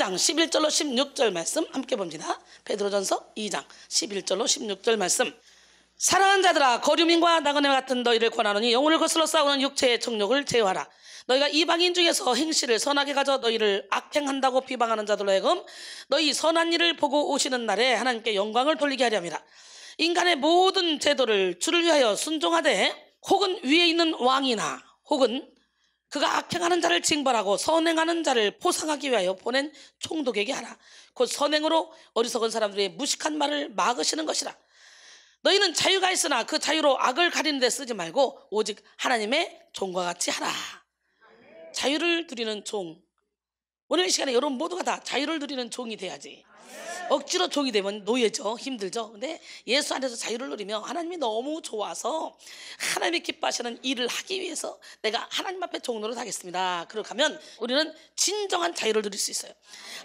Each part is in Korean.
2장 11절로 16절 말씀 함께 봅니다. 베드로전서 2장 11절로 16절 말씀. 사랑하는 자들아 거류민과 나그네와 같은 너희를 권하노니 영혼을 거슬러 싸우는 육체의 정욕을 제어하라. 너희가 이방인 중에서 행실을 선하게 가져 너희를 악행한다고 비방하는 자들로 하여금 너희 선한 일을 보고 오시는 날에 하나님께 영광을 돌리게 하려 합니다. 인간의 모든 제도를 주를 위하여 순종하되 혹은 위에 있는 왕이나 혹은 그가 악행하는 자를 징벌하고 선행하는 자를 포상하기 위하여 보낸 총독에게 하라. 곧 선행으로 어리석은 사람들의 무식한 말을 막으시는 것이라. 너희는 자유가 있으나 그 자유로 악을 가리는 데 쓰지 말고 오직 하나님의 종과 같이 하라. 자유를 누리는 종. 오늘 이 시간에 여러분 모두가 다 자유를 누리는 종이 돼야지. 억지로 종이 되면 노예죠. 힘들죠. 근데 예수 안에서 자유를 누리며 하나님이 너무 좋아서 하나님이 기뻐하시는 일을 하기 위해서 내가 하나님 앞에 종로를 하겠습니다. 그러고 가면 우리는 진정한 자유를 누릴 수 있어요.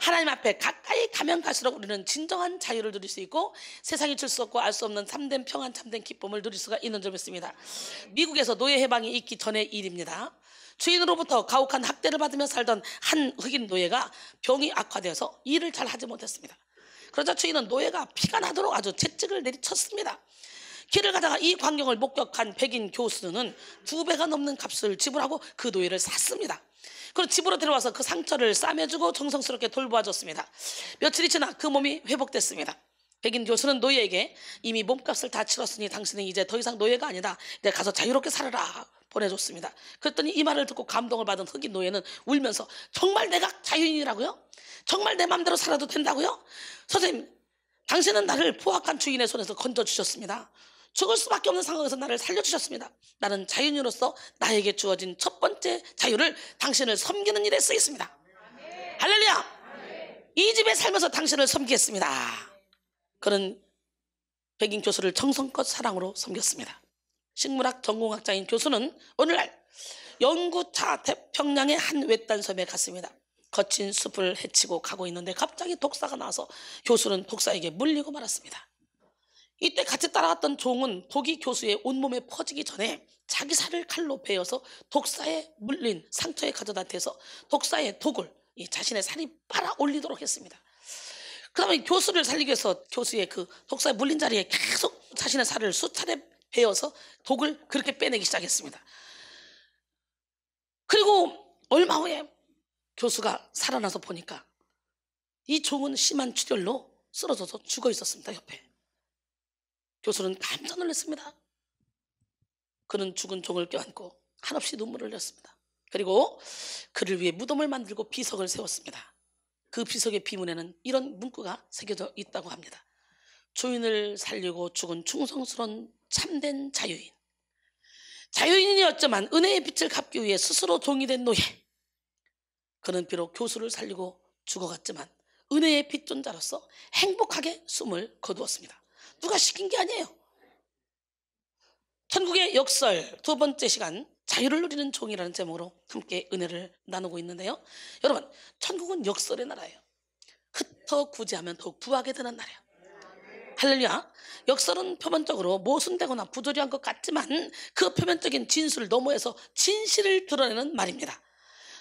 하나님 앞에 가까이 가면 갈수록 우리는 진정한 자유를 누릴 수 있고 세상이 줄 수 없고 알 수 없는 참된 평안, 참된 기쁨을 누릴 수가 있는 점이었습니다. 미국에서 노예 해방이 있기 전의 일입니다. 주인으로부터 가혹한 학대를 받으며 살던 한 흑인 노예가 병이 악화되어서 일을 잘 하지 못했습니다. 그러자 주인은 노예가 피가 나도록 아주 채찍을 내리쳤습니다. 길을 가다가 이 광경을 목격한 백인 교수는 두 배가 넘는 값을 지불하고 그 노예를 샀습니다. 그리고 집으로 들어와서그 상처를 싸매주고 정성스럽게 돌보아줬습니다. 며칠이 지나 그 몸이 회복됐습니다. 백인 교수는 노예에게 이미 몸값을 다 치렀으니 당신은 이제 더 이상 노예가 아니다. 이제 가서 자유롭게 살아라. 보내줬습니다. 그랬더니 이 말을 듣고 감동을 받은 흑인 노예는 울면서 정말 내가 자유인이라고요? 정말 내 마음대로 살아도 된다고요? 선생님, 당신은 나를 포악한 주인의 손에서 건져주셨습니다. 죽을 수밖에 없는 상황에서 나를 살려주셨습니다. 나는 자유인으로서 나에게 주어진 첫 번째 자유를 당신을 섬기는 일에 쓰겠습니다. 할렐루야! 이 집에 살면서 당신을 섬기겠습니다. 그런 백인 교수를 정성껏 사랑으로 섬겼습니다. 식물학 전공학자인 교수는 오늘날 연구차 태평양의 한 외딴 섬에 갔습니다. 거친 숲을 헤치고 가고 있는데 갑자기 독사가 나서 교수는 독사에게 물리고 말았습니다. 이때 같이 따라갔던 종은 독이 교수의 온몸에 퍼지기 전에 자기 살을 칼로 베어서 독사에 물린 상처에 가져다 대서 독사의 독을 자신의 살이 빨아 올리도록 했습니다. 그다음에 교수를 살리기 위해서 교수의 그 독사에 물린 자리에 계속 자신의 살을 수차례 베어서 독을 그렇게 빼내기 시작했습니다. 그리고 얼마 후에 교수가 살아나서 보니까 이 종은 심한 출혈로 쓰러져서 죽어 있었습니다. 옆에 교수는 깜짝 놀랐습니다. 그는 죽은 종을 껴안고 한없이 눈물을 흘렸습니다. 그리고 그를 위해 무덤을 만들고 비석을 세웠습니다. 그 비석의 비문에는 이런 문구가 새겨져 있다고 합니다. 조인을 살리고 죽은 충성스러운 참된 자유인. 자유인이었지만 은혜의 빛을 갚기 위해 스스로 동의된 노예. 그는 비록 교수를 살리고 죽어갔지만 은혜의 빛존자로서 행복하게 숨을 거두었습니다. 누가 시킨 게 아니에요. 천국의 역설 두 번째 시간 자유를 누리는 종이라는 제목으로 함께 은혜를 나누고 있는데요. 여러분, 천국은 역설의 나라예요. 흩어 구제하면 더욱 부하게 되는 나라예요. 할렐루야. 역설은 표면적으로 모순되거나 부조리한 것 같지만 그 표면적인 진술을 넘어해서 진실을 드러내는 말입니다.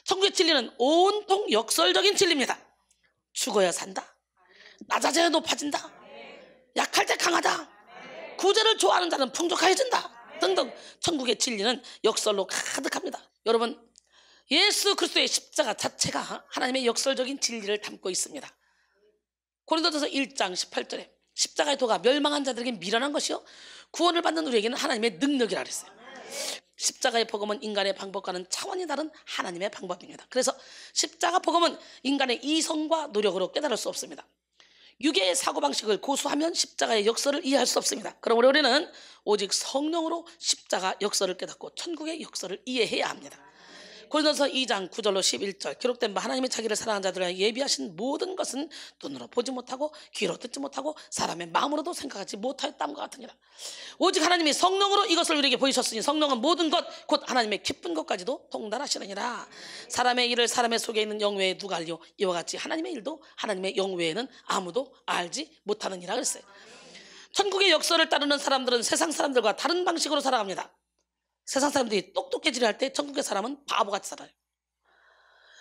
천국의 진리는 온통 역설적인 진리입니다. 죽어야 산다. 낮아져야 높아진다. 약할 때 강하다. 구제를 좋아하는 자는 풍족해진다. 등등 천국의 진리는 역설로 가득합니다. 여러분 예수 그리스도의 십자가 자체가 하나님의 역설적인 진리를 담고 있습니다. 고린도전서 1장 18절에 십자가의 도가 멸망한 자들에게 미련한 것이요 구원을 받는 우리에게는 하나님의 능력이라 그랬어요. 십자가의 복음은 인간의 방법과는 차원이 다른 하나님의 방법입니다. 그래서 십자가 복음은 인간의 이성과 노력으로 깨달을 수 없습니다. 유괴의 사고방식을 고수하면 십자가의 역사를 이해할 수 없습니다. 그러므로 우리는 오직 성령으로 십자가 역사를 깨닫고 천국의 역사를 이해해야 합니다. 고린도서 2장 9절로 11절 기록된 바 하나님의 자기를 사랑하는 자들에 예비하신 모든 것은 눈으로 보지 못하고 귀로 듣지 못하고 사람의 마음으로도 생각하지 못하였다는것 같으니라. 오직 하나님이 성령으로 이것을 우리에게 보이셨으니 성령은 모든 것 곧 하나님의 기쁜 것까지도 동달하시느니라. 사람의 일을 사람의 속에 있는 영외에 누가 알려 이와 같이 하나님의 일도 하나님의 영외에는 아무도 알지 못하느니라 그랬어요. 천국의 역사를 따르는 사람들은 세상 사람들과 다른 방식으로 살아갑니다. 세상 사람들이 똑똑해지려 할 때 천국의 사람은 바보같이 살아요.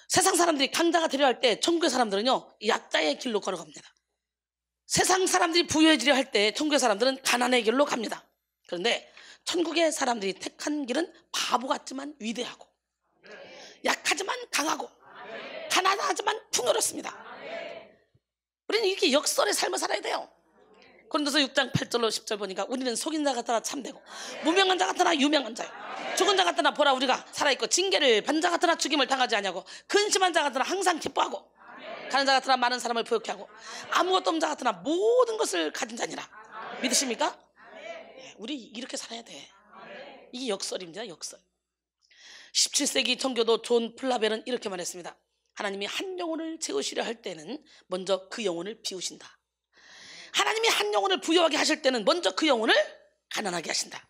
세상 사람들이 강자가 되려 할 때 천국의 사람들은요 약자의 길로 걸어갑니다. 세상 사람들이 부유해지려 할 때 천국의 사람들은 가난의 길로 갑니다. 그런데 천국의 사람들이 택한 길은 바보 같지만 위대하고 약하지만 강하고 가난하지만 풍요롭습니다. 우리는 이렇게 역설의 삶을 살아야 돼요. 고린도서 6장 8절로 10절 보니까 우리는 속인 자 같으나 참되고 무명한 자 같으나 유명한 자요 죽은 자 같으나 보라 우리가 살아있고 징계를 반자 같으나 죽임을 당하지 아니하고 근심한 자 같으나 항상 기뻐하고 가는 자 같으나 많은 사람을 부욕케 하고 아무것도 없는 자 같으나 모든 것을 가진 자니라 믿으십니까? 우리 이렇게 살아야 돼 이게 역설입니다 역설 17세기 청교도 존 플라벨은 이렇게 말했습니다 하나님이 한 영혼을 채우시려 할 때는 먼저 그 영혼을 비우신다 하나님이 한 영혼을 부여하게 하실 때는 먼저 그 영혼을 가난하게 하신다.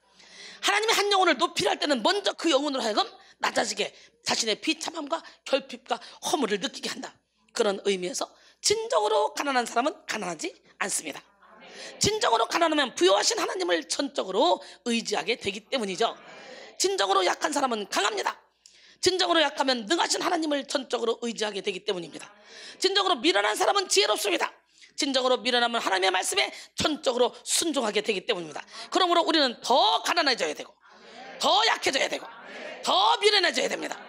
하나님이 한 영혼을 높이라 할 때는 먼저 그 영혼으로 하여금 낮아지게 자신의 비참함과 결핍과 허물을 느끼게 한다. 그런 의미에서 진정으로 가난한 사람은 가난하지 않습니다. 진정으로 가난하면 부여하신 하나님을 전적으로 의지하게 되기 때문이죠. 진정으로 약한 사람은 강합니다. 진정으로 약하면 능하신 하나님을 전적으로 의지하게 되기 때문입니다. 진정으로 미련한 사람은 지혜롭습니다. 진정으로 밀어나면 하나님의 말씀에 전적으로 순종하게 되기 때문입니다. 그러므로 우리는 더 가난해져야 되고 더 약해져야 되고 더 밀어내져야 됩니다.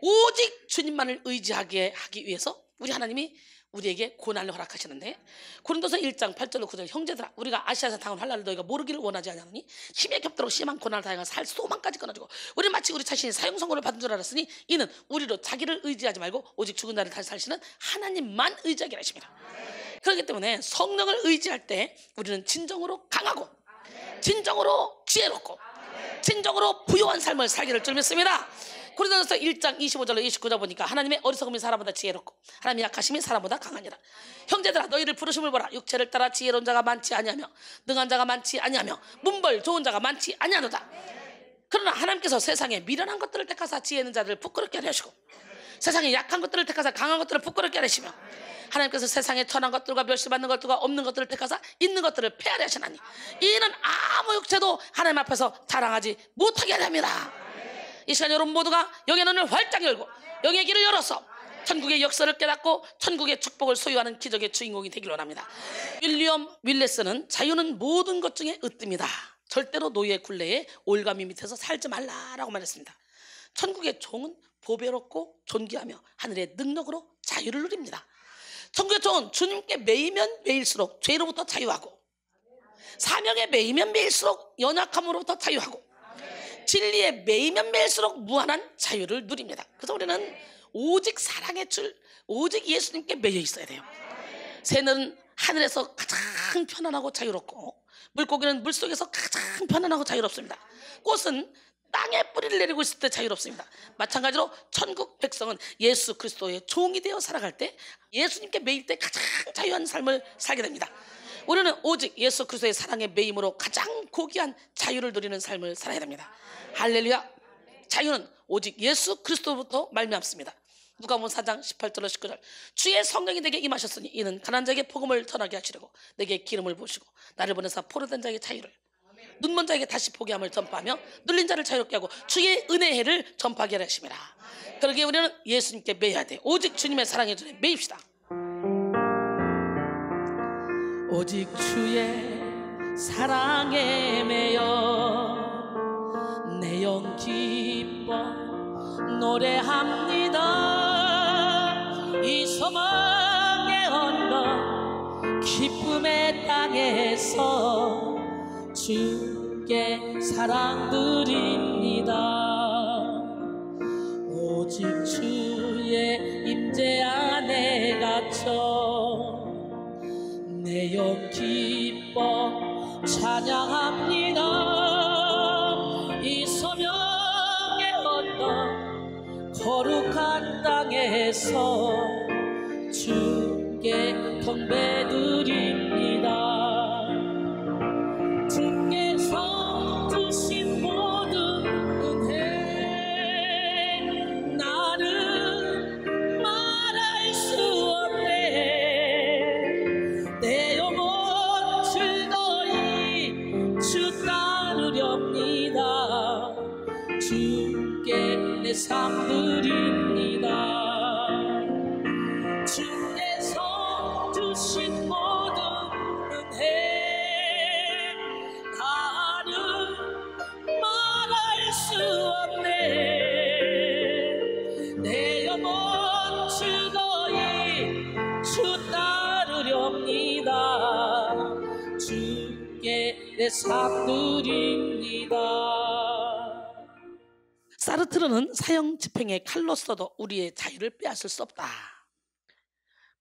오직 주님만을 의지하게 하기 위해서 우리 하나님이 우리에게 고난을 허락하시는데 고린도서 1장 8절로 9절 형제들아 우리가 아시아에서 당한 환란을 너희가 모르기를 원하지 않으니 힘에 겹도록 심한 고난을 당하살 소망까지 끊어지고 우리 마치 우리 자신이 사형 선고를 받은 줄 알았으니 이는 우리로 자기를 의지하지 말고 오직 죽은 날을 다시 살시는 하나님만 의지하게 하십니다. 그렇기 때문에 성령을 의지할 때 우리는 진정으로 강하고 진정으로 지혜롭고 진정으로 부유한 삶을 살기를 줄 믿습니다. 고린도서 1장 25절로 29절 보니까 하나님의 어리석음이 사람보다 지혜롭고 하나님의 약하심이 사람보다 강하니라. 형제들아 너희를 부르심을 보라. 육체를 따라 지혜로운 자가 많지 아니하며 능한 자가 많지 아니하며 문벌 좋은 자가 많지 아니하노다. 그러나 하나님께서 세상에 미련한 것들을 택하사 지혜 있는 자들을 부끄럽게 하시고 세상에 약한 것들을 택하사 강한 것들을 부끄럽게 하시며 하나님께서 세상에 천한 것들과 멸시받는 것들과 없는 것들을 택하사 있는 것들을 폐하려시나니 하 이는 아무 육체도 하나님 앞에서 자랑하지 못하게 됩니다. 이 시간 여러분 모두가 영의 눈을 활짝 열고 영의 길을 열어서 천국의 역사를 깨닫고 천국의 축복을 소유하는 기적의 주인공이 되길 원합니다. 윌리엄 윌레스는 자유는 모든 것 중에 으뜸이다. 절대로 노예의 굴레에 올가미 밑에서 살지 말라라고 말했습니다. 천국의 종은 보배롭고 존귀하며 하늘의 능력으로 자유를 누립니다. 성교통은 주님께 매이면 매일수록 죄로부터 자유하고 사명에 매이면 매일수록 연약함으로부터 자유하고 진리에 매이면 매일수록 무한한 자유를 누립니다. 그래서 우리는 오직 사랑의 줄, 오직 예수님께 매여 있어야 돼요. 새는 하늘에서 가장 편안하고 자유롭고 물고기는 물속에서 가장 편안하고 자유롭습니다. 꽃은 땅에 뿌리를 내리고 있을 때 자유롭습니다. 마찬가지로 천국 백성은 예수 그리스도의 종이 되어 살아갈 때 예수님께 매일 때 가장 자유한 삶을 살게 됩니다. 우리는 오직 예수 그리스도의 사랑의 매임으로 가장 고귀한 자유를 누리는 삶을 살아야 됩니다. 할렐루야. 자유는 오직 예수 그리스도부터 말미암습니다. 누가복음 4장 18절로 19절. 주의 성령이 내게 임하셨으니 이는 가난자에게 복음을 전하게 하시려고 내게 기름을 부으시고 나를 보내사 포로된 자에게 자유를 눈먼 자에게 다시 포기 함을 전파하며 눌린 자를 자유롭게 하고 주의 은혜를 전파하게 하십니다. 그러기에 우리는 예수님께 매야 돼. 오직 주님의 사랑의 전에 매입시다. 오직 주의 사랑에 매여 내영 기뻐 노래합니다 이 소망의 언덕 기쁨의 땅에서 주께 사랑들입니다 오직 주의 임재 안에 갇혀 내영 기뻐 찬양합니다 이 소명의 언덕 거룩한 땅에서 주께 덤배드립니다 내 삶들입니다. 사르트르는 사형 집행의 칼로써도 우리의 자유를 빼앗을 수 없다.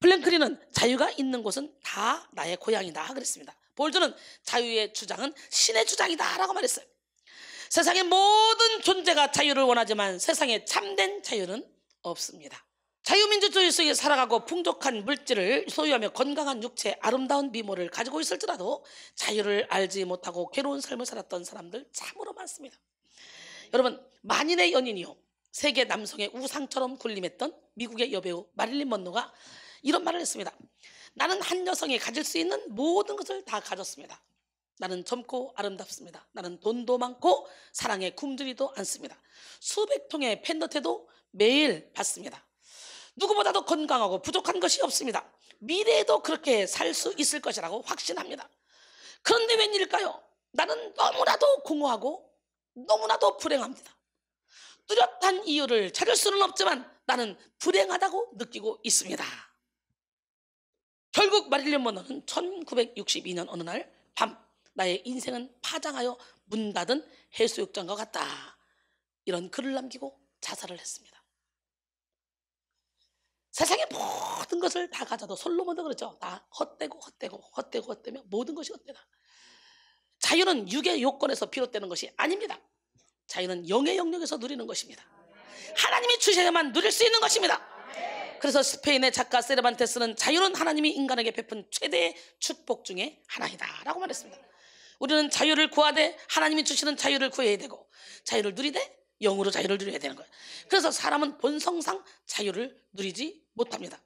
플랭크리는 자유가 있는 곳은 다 나의 고향이다 그랬습니다. 볼드는 자유의 주장은 신의 주장이다 라고 말했어요. 세상의 모든 존재가 자유를 원하지만 세상에 참된 자유는 없습니다. 자유민주주의 속에 살아가고 풍족한 물질을 소유하며 건강한 육체, 아름다운 미모를 가지고 있을지라도 자유를 알지 못하고 괴로운 삶을 살았던 사람들 참으로 많습니다. 여러분, 만인의 연인이요. 세계 남성의 우상처럼 군림했던 미국의 여배우 마릴린 먼로가 이런 말을 했습니다. 나는 한 여성이 가질 수 있는 모든 것을 다 가졌습니다. 나는 젊고 아름답습니다. 나는 돈도 많고 사랑에 굶주리도 않습니다. 수백 통의 팬더테도 매일 받습니다. 누구보다도 건강하고 부족한 것이 없습니다. 미래에도 그렇게 살 수 있을 것이라고 확신합니다. 그런데 웬일까요? 일 나는 너무나도 공허하고 너무나도 불행합니다. 뚜렷한 이유를 찾을 수는 없지만 나는 불행하다고 느끼고 있습니다. 결국 마릴린 먼로는 1962년 어느 날 밤 나의 인생은 파장하여 문 닫은 해수욕장과 같다. 이런 글을 남기고 자살을 했습니다. 세상의 모든 것을 다 가져도 솔로몬도 그렇죠. 다 헛되고 헛되고 헛되고 헛되며 모든 것이 헛되다. 자유는 육의 요건에서 비롯되는 것이 아닙니다. 자유는 영의 영역에서 누리는 것입니다. 하나님이 주셔야만 누릴 수 있는 것입니다. 그래서 스페인의 작가 세르반테스는 자유는 하나님이 인간에게 베푼 최대의 축복 중에 하나이다라고 말했습니다. 우리는 자유를 구하되 하나님이 주시는 자유를 구해야 되고 자유를 누리되 영으로 자유를 누려야 되는 거예요. 그래서 사람은 본성상 자유를 누리지 못합니다.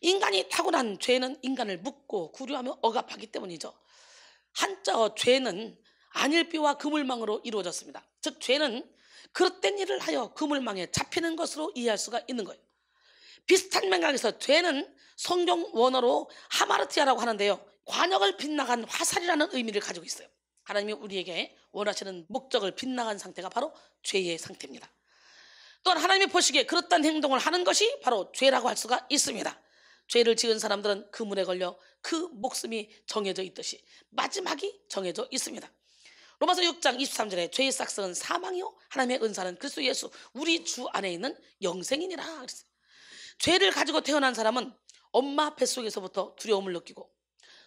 인간이 타고난 죄는 인간을 묶고 구류하며 억압하기 때문이죠. 한자어 죄는 안일비와 그물망으로 이루어졌습니다. 즉 죄는 그릇된 일을 하여 그물망에 잡히는 것으로 이해할 수가 있는 거예요. 비슷한 맥락에서 죄는 성경 원어로 하마르티아라고 하는데요. 관역을 빗나간 화살이라는 의미를 가지고 있어요. 하나님이 우리에게 원하시는 목적을 빗나간 상태가 바로 죄의 상태입니다. 또한 하나님이 보시기에 그렇다는 행동을 하는 것이 바로 죄라고 할 수가 있습니다. 죄를 지은 사람들은 그문에 걸려 그 목숨이 정해져 있듯이 마지막이 정해져 있습니다. 로마서 6장 23절에 죄의 싹스는 사망이요 하나님의 은사는 그리스도 예수 우리 주 안에 있는 영생이니라 그랬어요. 죄를 가지고 태어난 사람은 엄마 뱃속에서부터 두려움을 느끼고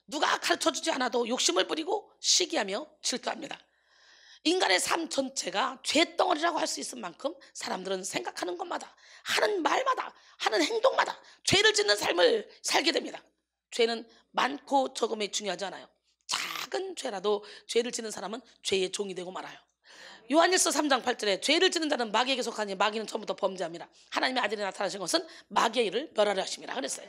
누가 가르쳐주지 않아도 욕심을 부리고 시기하며 질투합니다. 인간의 삶 전체가 죄덩어리라고 할 수 있을 만큼 사람들은 생각하는 것마다 하는 말마다 하는 행동마다 죄를 짓는 삶을 살게 됩니다. 죄는 많고 적음이 중요하지 않아요. 작은 죄라도 죄를 짓는 사람은 죄의 종이 되고 말아요. 요한일서 3장 8절에 죄를 짓는 자는 마귀에게 속하니 마귀는 처음부터 범죄합니다 하나님의 아들이 나타나신 것은 마귀의 일을 멸하려 하십니다 그랬어요.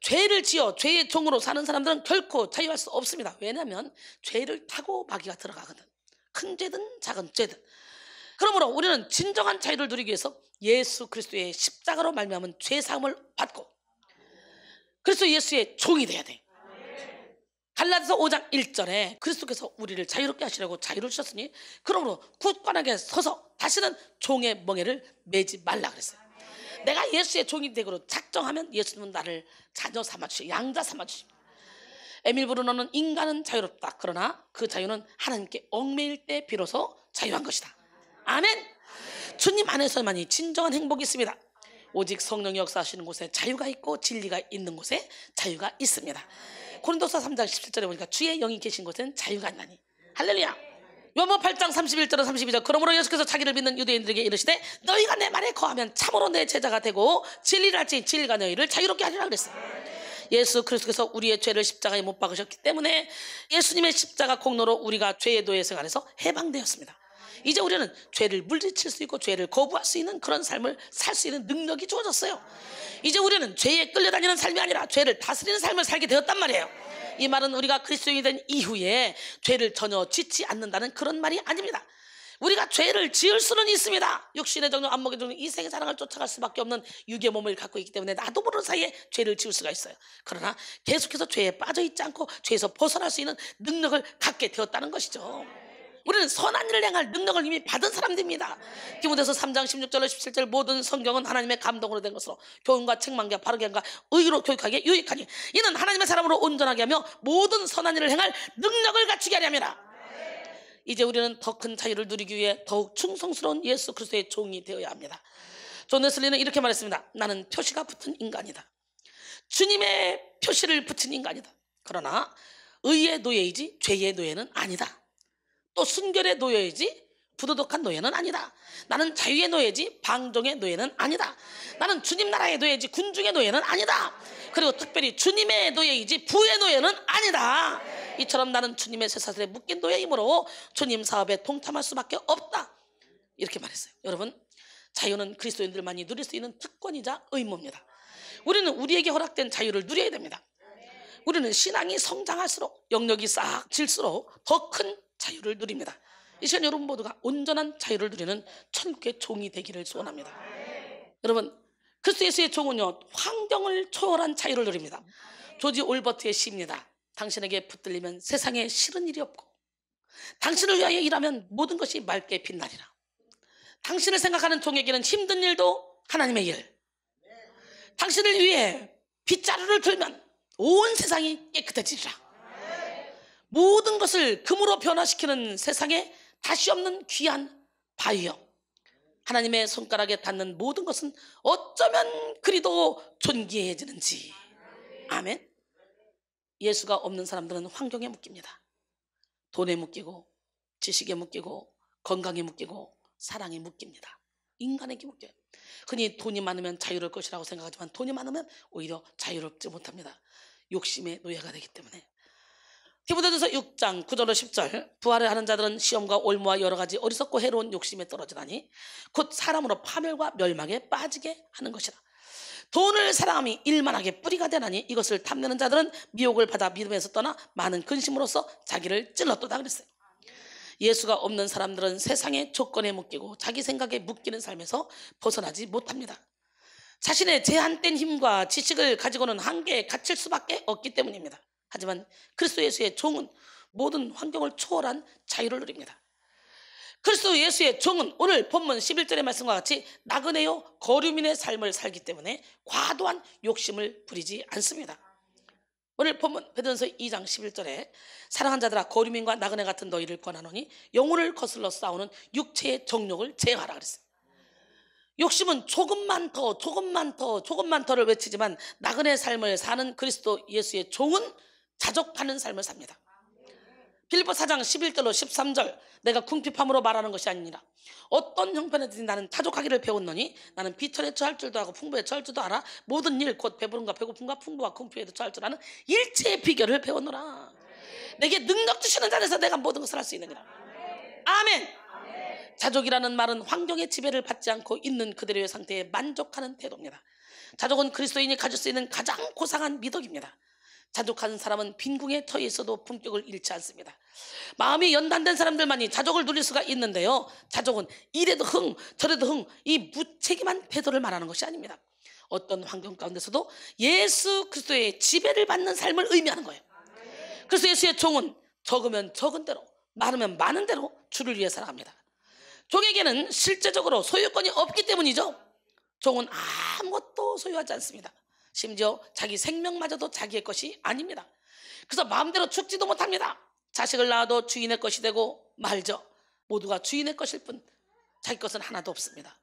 죄를 지어 죄의 종으로 사는 사람들은 결코 자유할 수 없습니다. 왜냐하면 죄를 타고 마귀가 들어가거든. 큰 죄든 작은 죄든. 그러므로 우리는 진정한 자유를 누리기 위해서 예수 그리스도의 십자가로 말미암은 죄 사함을 받고 그리스도 예수의 종이 돼야 돼. 갈라디서 5장 1절에 그리스도께서 우리를 자유롭게 하시라고 자유를 주셨으니 그러므로 굳건하게 서서 다시는 종의 멍에를 매지 말라 그랬어요. 내가 예수의 종이 되기로 작정하면 예수님은 나를 자녀 삼아 주시고 양자 삼아 주시고 에밀 브루노는 인간은 자유롭다. 그러나 그 자유는 하나님께 얽매일 때 비로소 자유한 것이다. 아멘. 주님 안에서만이 진정한 행복이 있습니다. 오직 성령이 역사하시는 곳에 자유가 있고 진리가 있는 곳에 자유가 있습니다. 고린도서 3장 17절에 보니까 주의 영이 계신 곳은 자유가 있나니. 할렐루야. 요모 8장 31절은 32절 그러므로 예수께서 자기를 믿는 유대인들에게 이르시되 너희가 내 말에 거하면 참으로 내 제자가 되고 진리를 할지 진리가 너희를 자유롭게 하리라 그랬어요. 예수 그리스도께서 우리의 죄를 십자가에 못 박으셨기 때문에 예수님의 십자가 공로로 우리가 죄의 도에서 안에서 해방되었습니다. 이제 우리는 죄를 물리칠 수 있고 죄를 거부할 수 있는 그런 삶을 살 수 있는 능력이 주어졌어요. 이제 우리는 죄에 끌려다니는 삶이 아니라 죄를 다스리는 삶을 살게 되었단 말이에요. 이 말은 우리가 그리스도인이 된 이후에 죄를 전혀 짓지 않는다는 그런 말이 아닙니다. 우리가 죄를 지을 수는 있습니다. 육신의 정령, 안목의 정령, 이 생의 사랑을 쫓아갈 수밖에 없는 육의 몸을 갖고 있기 때문에 나도 모르는 사이에 죄를 지을 수가 있어요. 그러나 계속해서 죄에 빠져 있지 않고 죄에서 벗어날 수 있는 능력을 갖게 되었다는 것이죠. 우리는 선한 일을 행할 능력을 이미 받은 사람들입니다. 기모에서 3장 16절로 17절 모든 성경은 하나님의 감동으로 된 것으로 교훈과 책망과 바르게 함과 의로 교육하기에 유익하니 이는 하나님의 사람으로 온전하게 하며 모든 선한 일을 행할 능력을 갖추게 하리 합니다. 이제 우리는 더 큰 자유를 누리기 위해 더욱 충성스러운 예수 그리스도의 종이 되어야 합니다. 존 웨슬리는 이렇게 말했습니다. 나는 표시가 붙은 인간이다. 주님의 표시를 붙인 인간이다. 그러나 의의 노예이지 죄의 노예는 아니다. 또 순결의 노예이지 부도덕한 노예는 아니다. 나는 자유의 노예지 방종의 노예는 아니다. 나는 주님 나라의 노예지 군중의 노예는 아니다. 그리고 특별히 주님의 노예이지 부의 노예는 아니다. 이처럼 나는 주님의 세사슬에 묶인 노예이므로 주님 사업에 동참할 수밖에 없다. 이렇게 말했어요. 여러분 자유는 그리스도인들만이 누릴 수 있는 특권이자 의무입니다. 우리는 우리에게 허락된 자유를 누려야 됩니다. 우리는 신앙이 성장할수록 영역이 싹질수록더 큰 자유를 누립니다. 이 시간 여러분 모두가 온전한 자유를 누리는 천국의 종이 되기를 소원합니다. 여러분 그리스도의 종은요 환경을 초월한 자유를 누립니다. 조지 올버트의 시입니다. 당신에게 붙들리면 세상에 싫은 일이 없고 당신을 위하여 일하면 모든 것이 맑게 빛나리라. 당신을 생각하는 종에게는 힘든 일도 하나님의 일. 당신을 위해 빗자루를 들면 온 세상이 깨끗해지리라. 모든 것을 금으로 변화시키는 세상에 다시 없는 귀한 바위요. 하나님의 손가락에 닿는 모든 것은 어쩌면 그리도 존귀해지는지. 아멘. 예수가 없는 사람들은 환경에 묶입니다. 돈에 묶이고, 지식에 묶이고, 건강에 묶이고, 사랑에 묶입니다. 인간에게 묶여요. 흔히 돈이 많으면 자유로울 것이라고 생각하지만 돈이 많으면 오히려 자유롭지 못합니다. 욕심의 노예가 되기 때문에. 디브데전서 6장 9절로 10절 부활을 하는 자들은 시험과 올무와 여러 가지 어리석고 해로운 욕심에 떨어지다니 곧 사람으로 파멸과 멸망에 빠지게 하는 것이라. 돈을 사랑함이 일만하게 뿌리가 되나니 이것을 탐내는 자들은 미혹을 받아 믿음에서 떠나 많은 근심으로써 자기를 찔렀도다 그랬어요. 예수가 없는 사람들은 세상의 조건에 묶이고 자기 생각에 묶이는 삶에서 벗어나지 못합니다. 자신의 제한된 힘과 지식을 가지고는 한계에 갇힐 수밖에 없기 때문입니다. 하지만 그리스도 예수의 종은 모든 환경을 초월한 자유를 누립니다. 그리스도 예수의 종은 오늘 본문 11절의 말씀과 같이 나그네요 거류민의 삶을 살기 때문에 과도한 욕심을 부리지 않습니다. 오늘 본문 베드로서 2장 11절에 사랑한 자들아 거류민과 나그네 같은 너희를 권하노니 영혼을 거슬러 싸우는 육체의 정욕을 제하라 그랬어요. 욕심은 조금만 더, 조금만 더, 조금만 더를 외치지만 나그네 삶을 사는 그리스도 예수의 종은 자족하는 삶을 삽니다. 빌보 사장 11절로 13절 내가 궁핍함으로 말하는 것이 아니라 어떤 형편에든지 나는 타족하기를 배웠느니 나는 비천에 처할 줄도 알고 풍부에 처할 줄도 알아 모든 일 곧 배부름과 배고픔과 풍부와 궁핍에도 처할 줄 아는 일체의 비결을 배워노라 내게 능력 주시는 자리에서 내가 모든 것을 할 수 있느니라 아멘 자족이라는 말은 환경의 지배를 받지 않고 있는 그대로의 상태에 만족하는 태도입니다 자족은 그리스도인이 가질 수 있는 가장 고상한 미덕입니다 자족하는 사람은 빈궁에 터해 있어도 품격을 잃지 않습니다. 마음이 연단된 사람들만이 자족을 누릴 수가 있는데요. 자족은 이래도 흥, 저래도 흥, 이 무책임한 태도를 말하는 것이 아닙니다. 어떤 환경 가운데서도 예수 그리스도의 지배를 받는 삶을 의미하는 거예요. 그래서 예수의 종은 적으면 적은 대로, 많으면 많은 대로 주를 위해 살아갑니다. 종에게는 실제적으로 소유권이 없기 때문이죠. 종은 아무것도 소유하지 않습니다. 심지어 자기 생명마저도 자기의 것이 아닙니다. 그래서 마음대로 죽지도 못합니다. 자식을 낳아도 주인의 것이 되고 말죠. 모두가 주인의 것일 뿐 자기 것은 하나도 없습니다.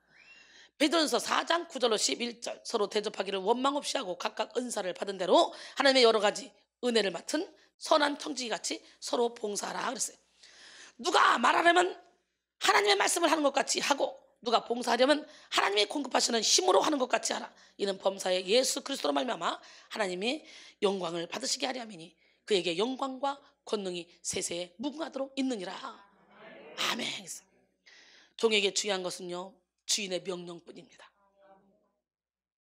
베드로서 4장 9절로 11절 서로 대접하기를 원망 없이 하고 각각 은사를 받은 대로 하나님의 여러 가지 은혜를 맡은 선한 청지기 같이 서로 봉사하라 그랬어요. 누가 말하려면 하나님의 말씀을 하는 것 같이 하고 누가 봉사하려면 하나님이 공급하시는 힘으로 하는 것 같지 않아. 이는 범사의 예수 그리스도로 말미암아 하나님이 영광을 받으시게 하려 하이니 그에게 영광과 권능이 세세에 무궁하도록 있느니라. 아멘. 종에게 중요한 것은요 주인의 명령뿐입니다.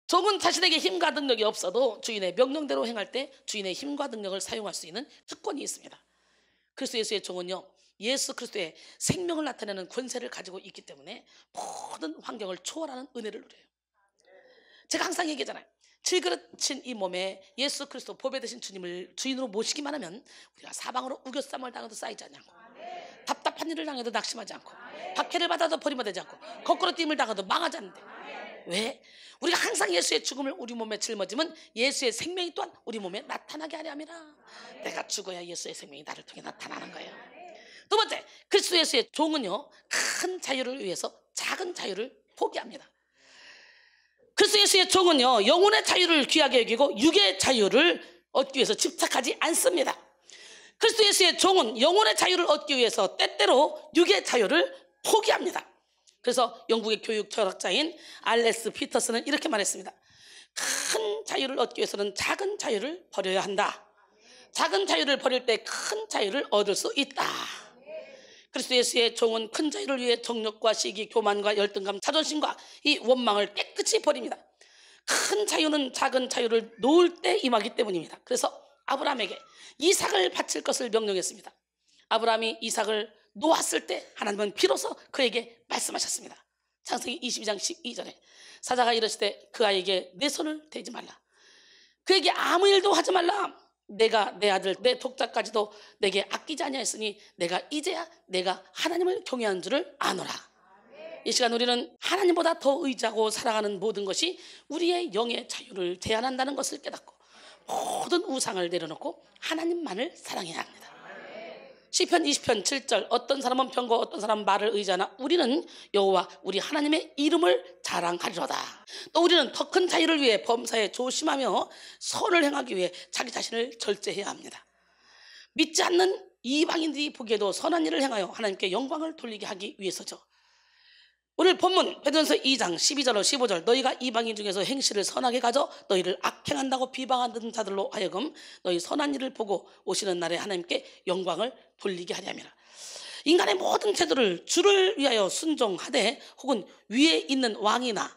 종은 자신에게 힘과 능력이 없어도 주인의 명령대로 행할 때 주인의 힘과 능력을 사용할 수 있는 특권이 있습니다. 그리스도 예수의 종은요 예수 그리스도의 생명을 나타내는 권세를 가지고 있기 때문에 모든 환경을 초월하는 은혜를 누려요. 제가 항상 얘기하잖아요. 질그릇친 이 몸에 예수 그리스도 보배 되신 주님을 주인으로 모시기만 하면 우리가 사방으로 우겨쌈을 당해도 쌓이지 않냐고 답답한 일을 당해도 낙심하지 않고 박해를 받아도 버림받지 않고 거꾸로 띠임을 당해도 망하지 않는데 왜? 우리가 항상 예수의 죽음을 우리 몸에 짊어지면 예수의 생명이 또한 우리 몸에 나타나게 하려 함이라 내가 죽어야 예수의 생명이 나를 통해 나타나는 거예요 두 번째, 그리스도의 종은요, 큰 자유를 위해서 작은 자유를 포기합니다. 그리스도 예수의 종은요, 영혼의 자유를 귀하게 여기고 육의 자유를 얻기 위해서 집착하지 않습니다. 그리스도 예수의 종은 영혼의 자유를 얻기 위해서 때때로 육의 자유를 포기합니다. 그래서 영국의 교육 철학자인 알레스 피터스는 이렇게 말했습니다. 큰 자유를 얻기 위해서는 작은 자유를 버려야 한다. 작은 자유를 버릴 때 큰 자유를 얻을 수 있다. 그리스도 예수의 종은 큰 자유를 위해 정력과 시기, 교만과 열등감, 자존심과 이 원망을 깨끗이 버립니다. 큰 자유는 작은 자유를 놓을 때 임하기 때문입니다. 그래서 아브라함에게 이삭을 바칠 것을 명령했습니다. 아브라함이 이삭을 놓았을 때 하나님은 비로소 그에게 말씀하셨습니다. 창세기 22장 12절에 사자가 이러시되 그 아이에게 내 손을 대지 말라. 그에게 아무 일도 하지 말라. 내가 내 아들 내 독자까지도 내게 아끼자냐 했으니 내가 이제야 내가 하나님을 경외하는 줄을 아노라. 이 시간 우리는 하나님보다 더 의지하고 사랑하는 모든 것이 우리의 영의 자유를 제한한다는 것을 깨닫고 모든 우상을 내려놓고 하나님만을 사랑해야 합니다. 시편 20편 7절 어떤 사람은 편고 어떤 사람은 말을 의지하나 우리는 여호와 우리 하나님의 이름을 자랑하리로다. 또 우리는 더 큰 자유를 위해 범사에 조심하며 선을 행하기 위해 자기 자신을 절제해야 합니다. 믿지 않는 이방인들이 보기에도 선한 일을 행하여 하나님께 영광을 돌리게 하기 위해서죠. 오늘 본문 베드로서 2장 12절로 15절 너희가 이방인 중에서 행실을 선하게 가져 너희를 악행한다고 비방하는 자들로 하여금 너희 선한 일을 보고 오시는 날에 하나님께 영광을 불리게하냐며라 인간의 모든 제도를 주를 위하여 순종하되 혹은 위에 있는 왕이나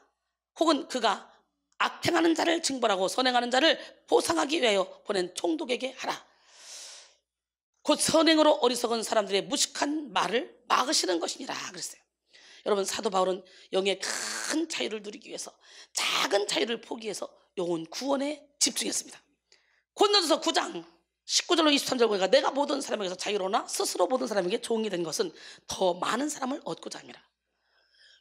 혹은 그가 악행하는 자를 징벌하고 선행하는 자를 보상하기 위하여 보낸 총독에게 하라. 곧 선행으로 어리석은 사람들의 무식한 말을 막으시는 것이니라 그랬어요. 여러분 사도 바울은 영의 큰 자유를 누리기 위해서 작은 자유를 포기해서 영혼 구원에 집중했습니다. 고린도서 9장 19절로 23절 보니까 내가 모든 사람에게서 자유로나 스스로 모든 사람에게 종이 된 것은 더 많은 사람을 얻고자 합니다.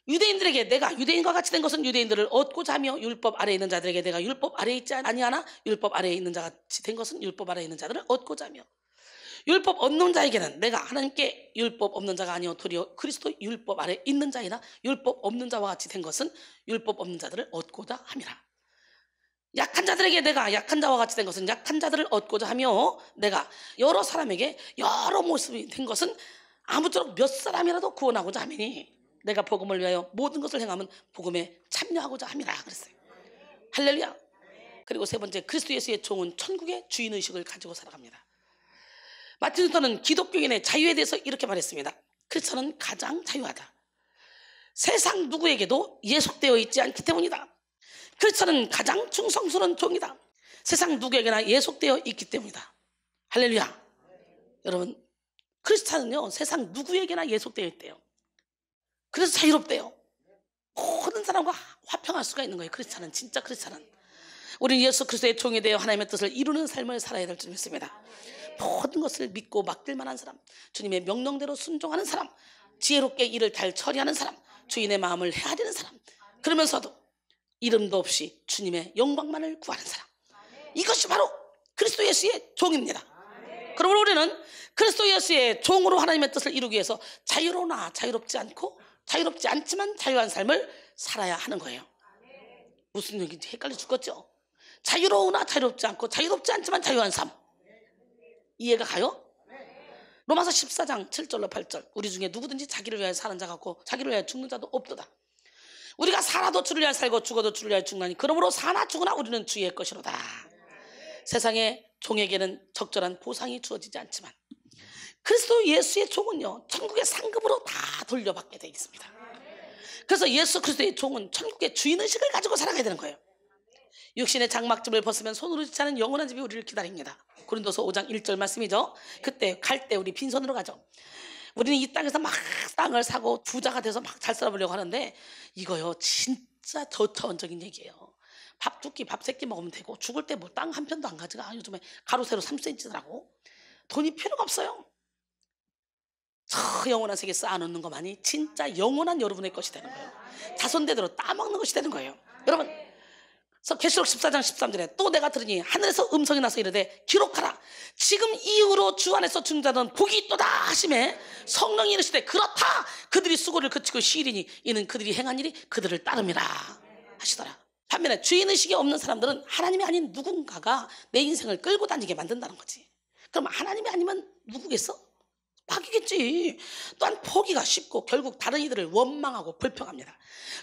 유대인들에게 내가 유대인과 같이 된 것은 유대인들을 얻고자 하며 율법 아래에 있는 자들에게 내가 율법 아래에 있지 아니하나 율법 아래에 있는 자가된 것은 율법 아래에 있는 자들을 얻고자 하며 율법 없는 자에게는 내가 하나님께 율법 없는 자가 아니요 도리어 그리스도 율법 아래 있는 자이나 율법 없는 자와 같이 된 것은 율법 없는 자들을 얻고자 함이라. 약한 자들에게 내가 약한 자와 같이 된 것은 약한 자들을 얻고자 하며 내가 여러 사람에게 여러 모습이 된 것은 아무쪼록 몇 사람이라도 구원하고자 하니 내가 복음을 위하여 모든 것을 행하면 복음에 참여하고자 함이라 그랬어요. 할렐루야. 그리고 세 번째 그리스도 예수의 종은 천국의 주인 의식을 가지고 살아갑니다. 마틴 루터는 기독교인의 자유에 대해서 이렇게 말했습니다. 크리스천은 가장 자유하다. 세상 누구에게도 예속되어 있지 않기 때문이다. 크리스천은 가장 충성스러운 종이다. 세상 누구에게나 예속되어 있기 때문이다. 할렐루야. 여러분, 크리스찬은요, 세상 누구에게나 예속되어 있대요. 그래서 자유롭대요. 모든 사람과 화평할 수가 있는 거예요. 크리스찬은, 진짜 크리스찬은. 우리 예수 크리스도의 종이 되어 하나님의 뜻을 이루는 삶을 살아야 될 줄 믿습니다. 모든 것을 믿고 맡길 만한 사람, 주님의 명령대로 순종하는 사람, 지혜롭게 일을 잘 처리하는 사람, 주인의 마음을 헤아리는 사람, 그러면서도 이름도 없이 주님의 영광만을 구하는 사람. 이것이 바로 그리스도 예수의 종입니다. 그러므로 우리는 그리스도 예수의 종으로 하나님의 뜻을 이루기 위해서 자유로나 자유롭지 않고 자유롭지 않지만 자유한 삶을 살아야 하는 거예요. 무슨 얘기인지 헷갈려 죽겠죠? 자유로우나 자유롭지 않고 자유롭지 않지만 자유한 삶. 이해가 가요? 로마서 14장 7절로 8절 우리 중에 누구든지 자기를 위하 사는 자 같고 자기를 위하 죽는 자도 없도다. 우리가 살아도 주를 위하여 살고 죽어도 주를 위하여 죽나니 그러므로 사나 죽으나 우리는 주의 것이로다. 세상에 종에게는 적절한 보상이 주어지지 않지만 그리스도 예수의 종은요 천국의 상급으로 다 돌려받게 되어 있습니다. 그래서 예수 그리스도의 종은 천국의 주인 의식을 가지고 살아가야 되는 거예요. 육신의 장막집을 벗으면 손으로 지자는 영원한 집이 우리를 기다립니다. 고린도서 5장 1절 말씀이죠. 그때 갈 때 우리 빈손으로 가죠. 우리는 이 땅에서 막 땅을 사고 부자가 돼서 막 잘 살아보려고 하는데 이거요 진짜 저터원적인 얘기예요. 밥 두 끼, 밥 세 끼 먹으면 되고 죽을 때 뭐 땅 한 편도 안 가져가. 아, 요즘에 가로 세로 3cm라고. 돈이 필요가 없어요. 저 영원한 세계 쌓아놓는 것만이 진짜 영원한 여러분의 것이 되는 거예요. 자손대대로 따먹는 것이 되는 거예요. 여러분, 그래서 계시록 14장 13절에 또 내가 들으니 하늘에서 음성이 나서 이르되 기록하라. 지금 이후로 주 안에서 증자는 복이 또다 하심에 성령이 이르시되 그렇다 그들이 수고를 그치고 쉬리니 이는 그들이 행한 일이 그들을 따릅니다 하시더라 반면에 주인의식이 없는 사람들은 하나님이 아닌 누군가가 내 인생을 끌고 다니게 만든다는 거지 그럼 하나님이 아니면 누구겠어? 마이겠지 또한 포기가 쉽고 결국 다른 이들을 원망하고 불평합니다.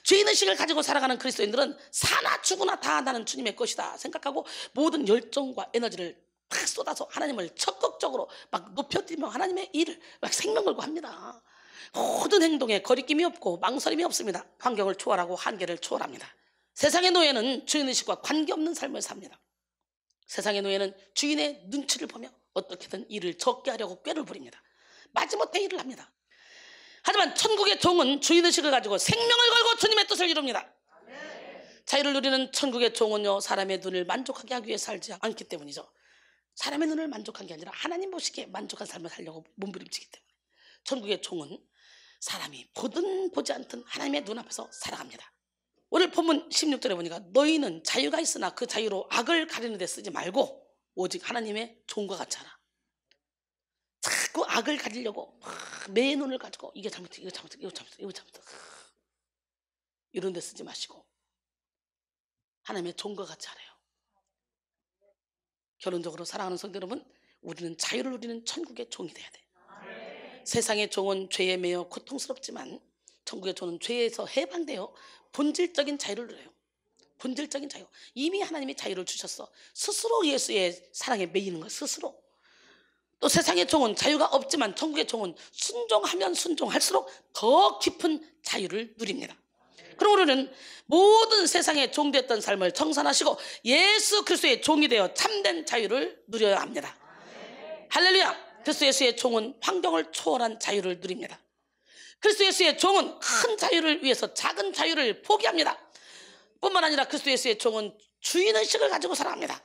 죄인의식을 가지고 살아가는 그리스도인들은 사나 죽으나 다 나는 주님의 것이다 생각하고 모든 열정과 에너지를 탁 쏟아서 하나님을 적극적으로 막 높여드리며 하나님의 일을 막 생명 걸고 합니다. 모든 행동에 거리낌이 없고 망설임이 없습니다. 환경을 초월하고 한계를 초월합니다. 세상의 노예는 주인의식과 관계없는 삶을 삽니다. 세상의 노예는 주인의 눈치를 보며 어떻게든 일을 적게 하려고 꾀를 부립니다. 마지못해 일을 합니다. 하지만 천국의 종은 주인의식을 가지고 생명을 걸고 주님의 뜻을 이룹니다. 자유를 누리는 천국의 종은요, 사람의 눈을 만족하게 하기 위해 살지 않기 때문이죠. 사람의 눈을 만족한 게 아니라 하나님 보시기에 만족한 삶을 살려고 몸부림치기 때문에 전국의 종은 사람이 보든 보지 않든 하나님의 눈앞에서 살아갑니다. 오늘 본문 16절에 보니까 너희는 자유가 있으나 그 자유로 악을 가리는 데 쓰지 말고 오직 하나님의 종과 같이 하라. 자꾸 악을 가리려고 막매 눈을 가지고 이게 잘못, 이거 잘못, 이거 잘못, 이거 잘못. 이런 데 쓰지 마시고 하나님의 종과 같이 하래요. 결론적으로 사랑하는 성도 여러분, 우리는 자유를 누리는 천국의 종이 돼야 돼. 네. 세상의 종은 죄에 매여 고통스럽지만 천국의 종은 죄에서 해방되어 본질적인 자유를 누려요. 본질적인 자유. 이미 하나님이 자유를 주셨어. 스스로 예수의 사랑에 매이는 거 스스로. 또 세상의 종은 자유가 없지만 천국의 종은 순종하면 순종할수록 더 깊은 자유를 누립니다. 그럼 우리는 모든 세상에 종됐던 삶을 청산하시고 예수 그리스도의 종이 되어 참된 자유를 누려야 합니다. 할렐루야! 그리스도 예수의 종은 환경을 초월한 자유를 누립니다. 그리스도 예수의 종은 큰 자유를 위해서 작은 자유를 포기합니다. 뿐만 아니라 그리스도 예수의 종은 주인의식을 가지고 살아갑니다.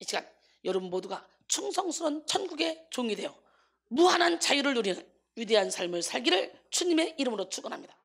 이 시간 여러분 모두가 충성스러운 천국의 종이 되어 무한한 자유를 누리는 위대한 삶을 살기를 주님의 이름으로 축원합니다.